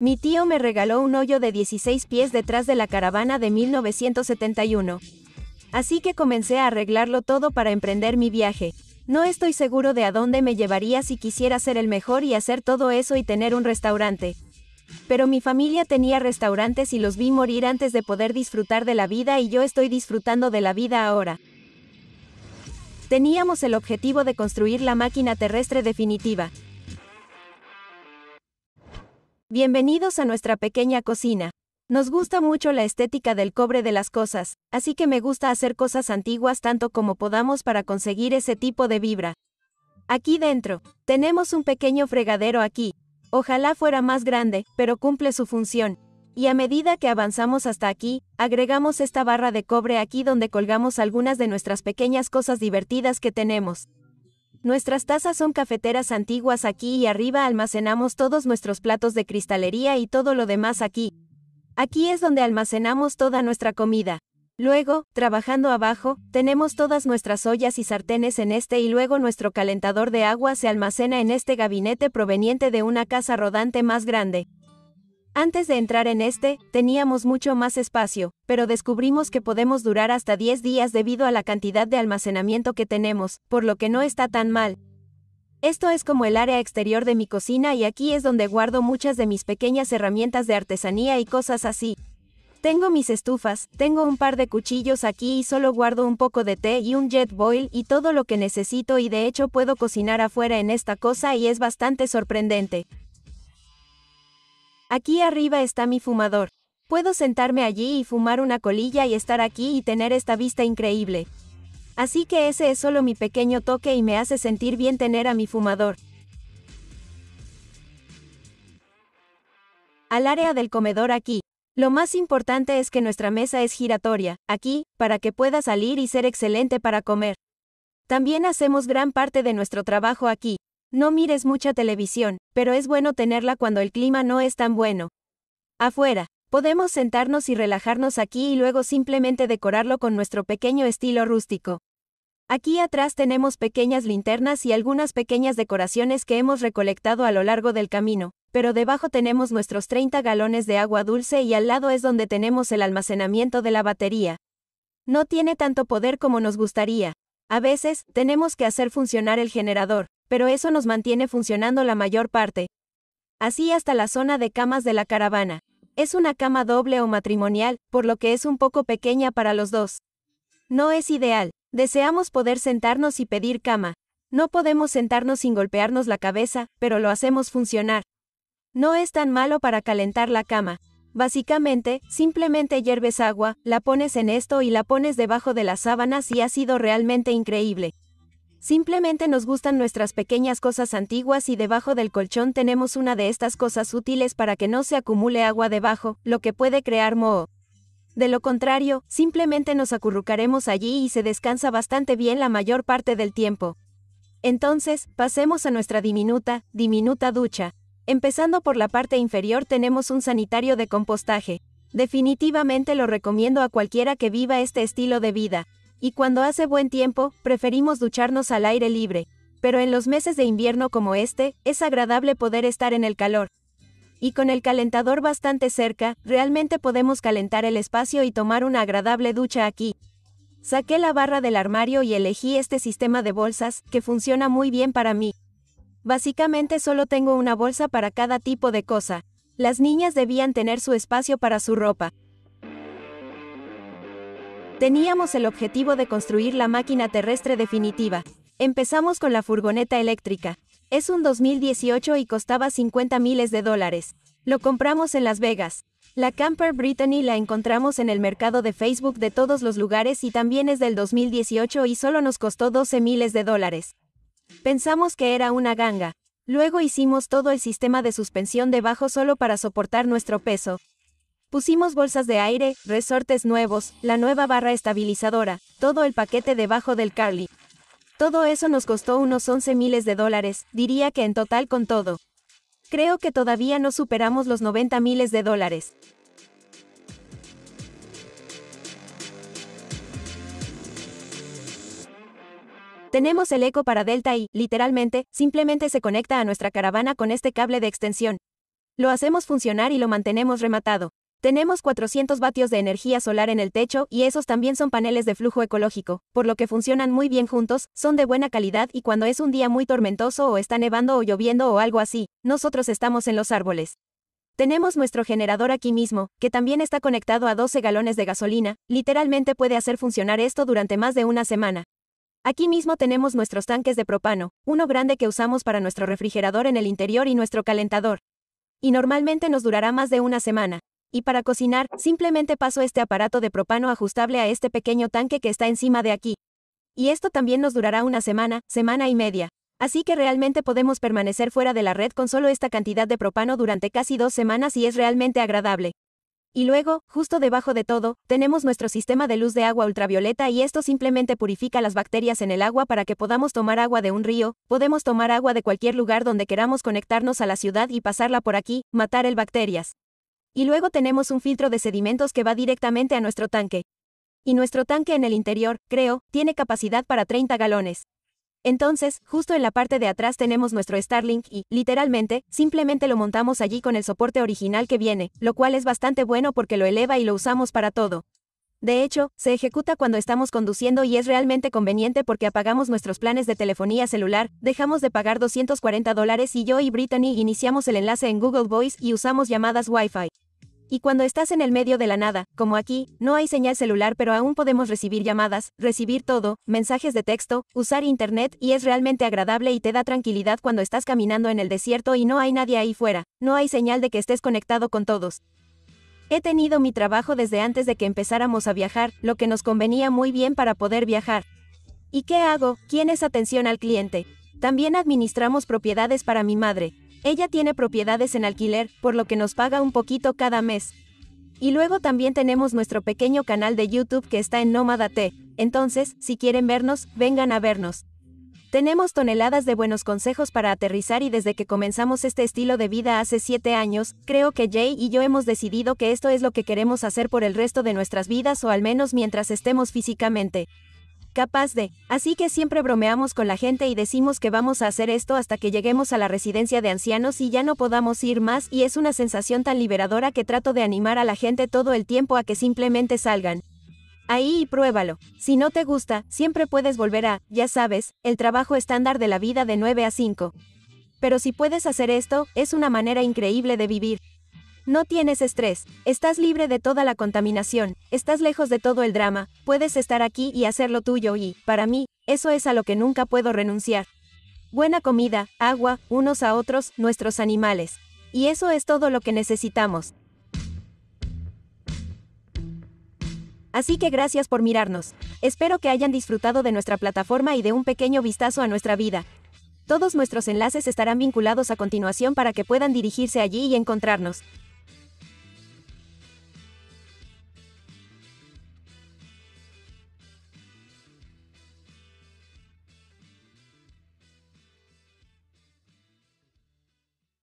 Mi tío me regaló un hoyo de 16 pies detrás de la caravana de 1971. Así que comencé a arreglarlo todo para emprender mi viaje. No estoy seguro de a dónde me llevaría si quisiera ser el mejor y hacer todo eso y tener un restaurante. Pero mi familia tenía restaurantes y los vi morir antes de poder disfrutar de la vida y yo estoy disfrutando de la vida ahora. Teníamos el objetivo de construir la máquina terrestre definitiva. Bienvenidos a nuestra pequeña cocina. Nos gusta mucho la estética del cobre de las cosas, así que me gusta hacer cosas antiguas tanto como podamos para conseguir ese tipo de vibra. Aquí dentro, tenemos un pequeño fregadero aquí. Ojalá fuera más grande, pero cumple su función. Y a medida que avanzamos hasta aquí, agregamos esta barra de cobre aquí donde colgamos algunas de nuestras pequeñas cosas divertidas que tenemos. Nuestras tazas son cafeteras antiguas aquí y arriba almacenamos todos nuestros platos de cristalería y todo lo demás aquí. Aquí es donde almacenamos toda nuestra comida. Luego, trabajando abajo, tenemos todas nuestras ollas y sartenes en este y luego nuestro calentador de agua se almacena en este gabinete proveniente de una casa rodante más grande. Antes de entrar en este, teníamos mucho más espacio, pero descubrimos que podemos durar hasta 10 días debido a la cantidad de almacenamiento que tenemos, por lo que no está tan mal. Esto es como el área exterior de mi cocina y aquí es donde guardo muchas de mis pequeñas herramientas de artesanía y cosas así. Tengo mis estufas, tengo un par de cuchillos aquí y solo guardo un poco de té y un jet boil y todo lo que necesito y de hecho puedo cocinar afuera en esta cosa y es bastante sorprendente. Aquí arriba está mi fumador. Puedo sentarme allí y fumar una colilla y estar aquí y tener esta vista increíble. Así que ese es solo mi pequeño toque y me hace sentir bien tener a mi fumador. Al área del comedor aquí. Lo más importante es que nuestra mesa es giratoria, aquí, para que pueda salir y ser excelente para comer. También hacemos gran parte de nuestro trabajo aquí. No mires mucha televisión, pero es bueno tenerla cuando el clima no es tan bueno. Afuera, podemos sentarnos y relajarnos aquí y luego simplemente decorarlo con nuestro pequeño estilo rústico. Aquí atrás tenemos pequeñas linternas y algunas pequeñas decoraciones que hemos recolectado a lo largo del camino, pero debajo tenemos nuestros 30 galones de agua dulce y al lado es donde tenemos el almacenamiento de la batería. No tiene tanto poder como nos gustaría. A veces, tenemos que hacer funcionar el generador, pero eso nos mantiene funcionando la mayor parte. Así hasta la zona de camas de la caravana. Es una cama doble o matrimonial, por lo que es un poco pequeña para los dos. No es ideal. Deseamos poder sentarnos y pedir cama. No podemos sentarnos sin golpearnos la cabeza, pero lo hacemos funcionar. No es tan malo para calentar la cama. Básicamente, simplemente hierves agua, la pones en esto y la pones debajo de las sábanas y ha sido realmente increíble. Simplemente nos gustan nuestras pequeñas cosas antiguas y debajo del colchón tenemos una de estas cosas útiles para que no se acumule agua debajo, lo que puede crear moho. De lo contrario, simplemente nos acurrucaremos allí y se descansa bastante bien la mayor parte del tiempo. Entonces, pasemos a nuestra diminuta, diminuta ducha. Empezando por la parte inferior tenemos un sanitario de compostaje. Definitivamente lo recomiendo a cualquiera que viva este estilo de vida y cuando hace buen tiempo, preferimos ducharnos al aire libre, pero en los meses de invierno como este, es agradable poder estar en el calor. Y con el calentador bastante cerca, realmente podemos calentar el espacio y tomar una agradable ducha aquí. Saqué la barra del armario y elegí este sistema de bolsas, que funciona muy bien para mí. Básicamente solo tengo una bolsa para cada tipo de cosa. Las niñas debían tener su espacio para su ropa. Teníamos el objetivo de construir la máquina terrestre definitiva. Empezamos con la furgoneta eléctrica. Es un 2018 y costaba 50 miles de dólares. Lo compramos en Las Vegas. La Camper Brittany la encontramos en el mercado de Facebook de todos los lugares y también es del 2018 y solo nos costó 12 miles de dólares. Pensamos que era una ganga. Luego hicimos todo el sistema de suspensión debajo solo para soportar nuestro peso, Pusimos bolsas de aire, resortes nuevos, la nueva barra estabilizadora, todo el paquete debajo del Carly. Todo eso nos costó unos 11 miles de dólares, diría que en total con todo. Creo que todavía no superamos los 90 miles de dólares. Tenemos el eco para Delta y, literalmente, simplemente se conecta a nuestra caravana con este cable de extensión. Lo hacemos funcionar y lo mantenemos rematado. Tenemos 400 vatios de energía solar en el techo y esos también son paneles de flujo ecológico, por lo que funcionan muy bien juntos, son de buena calidad y cuando es un día muy tormentoso o está nevando o lloviendo o algo así, nosotros estamos en los árboles. Tenemos nuestro generador aquí mismo, que también está conectado a 12 galones de gasolina, literalmente puede hacer funcionar esto durante más de una semana. Aquí mismo tenemos nuestros tanques de propano, uno grande que usamos para nuestro refrigerador en el interior y nuestro calentador. Y normalmente nos durará más de una semana. Y para cocinar, simplemente paso este aparato de propano ajustable a este pequeño tanque que está encima de aquí. Y esto también nos durará una semana, semana y media. Así que realmente podemos permanecer fuera de la red con solo esta cantidad de propano durante casi dos semanas y es realmente agradable. Y luego, justo debajo de todo, tenemos nuestro sistema de luz de agua ultravioleta y esto simplemente purifica las bacterias en el agua para que podamos tomar agua de un río, podemos tomar agua de cualquier lugar donde queramos conectarnos a la ciudad y pasarla por aquí, matar el bacterias. Y luego tenemos un filtro de sedimentos que va directamente a nuestro tanque. Y nuestro tanque en el interior, creo, tiene capacidad para 30 galones. Entonces, justo en la parte de atrás tenemos nuestro Starlink y, literalmente, simplemente lo montamos allí con el soporte original que viene, lo cual es bastante bueno porque lo eleva y lo usamos para todo. De hecho, se ejecuta cuando estamos conduciendo y es realmente conveniente porque apagamos nuestros planes de telefonía celular, dejamos de pagar 240 dólares y yo y Brittany iniciamos el enlace en Google Voice y usamos llamadas Wi-Fi. Y cuando estás en el medio de la nada, como aquí, no hay señal celular pero aún podemos recibir llamadas, recibir todo, mensajes de texto, usar internet y es realmente agradable y te da tranquilidad cuando estás caminando en el desierto y no hay nadie ahí fuera, no hay señal de que estés conectado con todos. He tenido mi trabajo desde antes de que empezáramos a viajar, lo que nos convenía muy bien para poder viajar. ¿Y qué hago? ¿Quién es atención al cliente? También administramos propiedades para mi madre. Ella tiene propiedades en alquiler, por lo que nos paga un poquito cada mes. Y luego también tenemos nuestro pequeño canal de YouTube que está en Nómada T. Entonces, si quieren vernos, vengan a vernos. Tenemos toneladas de buenos consejos para aterrizar y desde que comenzamos este estilo de vida hace 7 años, creo que Jay y yo hemos decidido que esto es lo que queremos hacer por el resto de nuestras vidas o al menos mientras estemos físicamente capaz de. Así que siempre bromeamos con la gente y decimos que vamos a hacer esto hasta que lleguemos a la residencia de ancianos y ya no podamos ir más y es una sensación tan liberadora que trato de animar a la gente todo el tiempo a que simplemente salgan. Ahí y pruébalo. Si no te gusta, siempre puedes volver a, ya sabes, el trabajo estándar de la vida de 9 a 5. Pero si puedes hacer esto, es una manera increíble de vivir. No tienes estrés, estás libre de toda la contaminación, estás lejos de todo el drama, puedes estar aquí y hacer lo tuyo y, para mí, eso es a lo que nunca puedo renunciar. Buena comida, agua, unos a otros, nuestros animales. Y eso es todo lo que necesitamos. Así que gracias por mirarnos. Espero que hayan disfrutado de nuestra plataforma y de un pequeño vistazo a nuestra vida. Todos nuestros enlaces estarán vinculados a continuación para que puedan dirigirse allí y encontrarnos.